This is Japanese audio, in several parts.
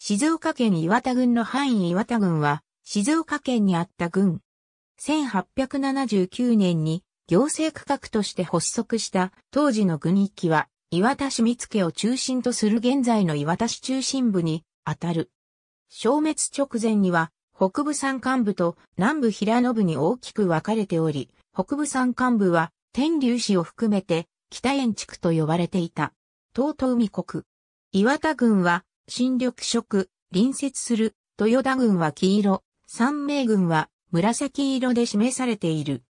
静岡県岩田郡の範囲岩田郡は、静岡県にあった郡。1879年に行政区画として発足した当時の郡域は、岩田市見附を中心とする現在の岩田市中心部にあたる。消滅直前には、北部山間部と南部平野部に大きく分かれており、北部山間部は天竜市を含めて北園地区と呼ばれていた。東都海国。岩田郡は新緑色、隣接する、豊田軍は黄色、三名軍は紫色で示されている。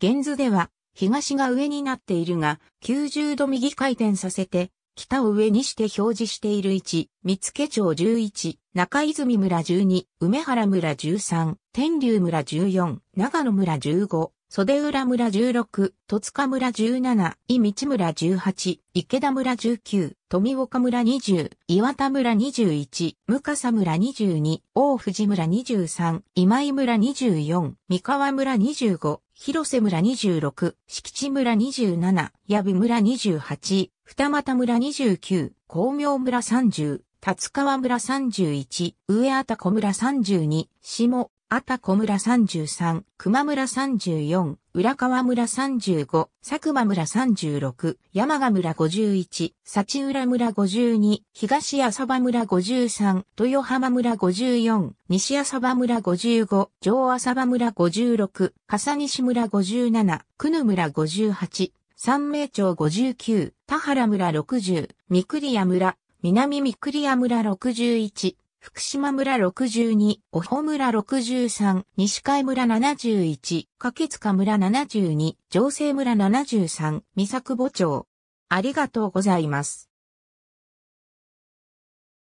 現図では、東が上になっているが、90度右回転させて、北を上にして表示している1、三付町11、中泉村12、梅原村13、天竜村14、長野村15、袖浦村16、戸塚村17、伊道村18、池田村19、富岡村20、岩田村21、向笠村22、大藤村23、今井村24、三河村25、広瀬村26、敷地村27、矢部村28、二俣村29、光明村30、立川村31、上あたこ村32、下あた小村33、熊村34、浦川村35、佐久間村36、山賀村51、幸浦村52、東浅場村53、豊浜村54、西浅場村55、上浅場村56、笠西村57、久野村58、三名町59、田原村60、三栗屋村、南三栗屋村61、福島村62、小ほ村63、西海村71、掛塚村72、城西村73、三作母町。ありがとうございます。